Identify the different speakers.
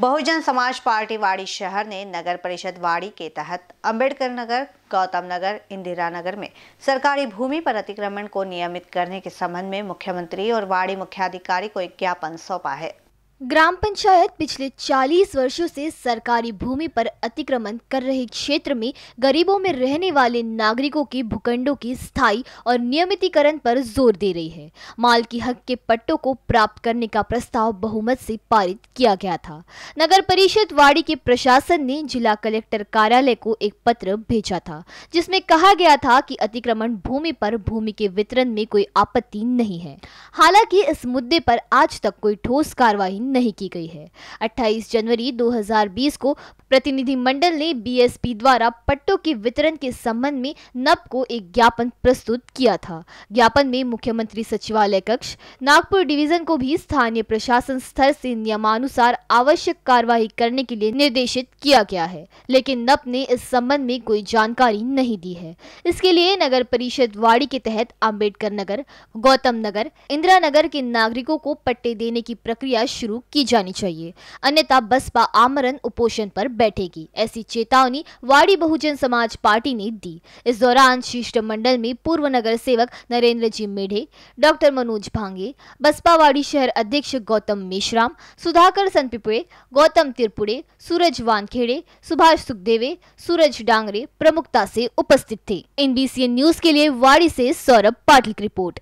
Speaker 1: बहुजन समाज पार्टी वाड़ी शहर ने नगर परिषद वाड़ी के तहत अंबेडकर नगर गौतम नगर इंदिरा नगर में सरकारी भूमि पर अतिक्रमण को नियमित करने के संबंध में मुख्यमंत्री और वाड़ी मुख्याधिकारी को एक ज्ञापन सौंपा है
Speaker 2: ग्राम पंचायत पिछले 40 वर्षों से सरकारी भूमि पर अतिक्रमण कर रहे क्षेत्र में गरीबों में रहने वाले नागरिकों के भूखंडों की स्थायी और नियमितीकरण पर जोर दे रही है माल की हक के पट्टों को प्राप्त करने का प्रस्ताव बहुमत से पारित किया गया था नगर परिषद वाड़ी के प्रशासन ने जिला कलेक्टर कार्यालय को एक पत्र भेजा था जिसमे कहा गया था की अतिक्रमण भूमि पर भूमि के वितरण में कोई आपत्ति नहीं है हालांकि इस मुद्दे पर आज तक कोई ठोस कार्रवाई नहीं की गई है 28 जनवरी 2020 को प्रतिनिधिमंडल ने बीएसपी द्वारा पट्टों के वितरण के संबंध में नब को एक ज्ञापन प्रस्तुत किया था ज्ञापन में मुख्यमंत्री सचिवालय कक्ष नागपुर डिवीजन को भी स्थानीय प्रशासन स्तर से नियमानुसार आवश्यक कार्यवाही करने के लिए निर्देशित किया गया है लेकिन नप ने इस संबंध में कोई जानकारी नहीं दी है इसके लिए नगर परिषद वाड़ी के तहत अम्बेडकर नगर गौतम नगर इंदिरा नगर के नागरिकों को पट्टे देने की प्रक्रिया शुरू की जानी चाहिए अन्यथा बसपा आमरण उपोषण पर बैठेगी ऐसी चेतावनी वाड़ी बहुजन समाज पार्टी ने दी इस दौरान शिष्टमंडल में पूर्व नगर सेवक नरेंद्र जी मेढे डॉक्टर मनोज भांगे बसपा वाड़ी शहर अध्यक्ष गौतम मेश्राम सुधाकर संतपिपुड़े गौतम तिरपुड़े सूरज वानखेड़े सुभाष सुखदेवे सूरज डांगरे प्रमुखता से उपस्थित थे एनबीसी न्यूज के लिए वाड़ी से सौरभ पाटिल की रिपोर्ट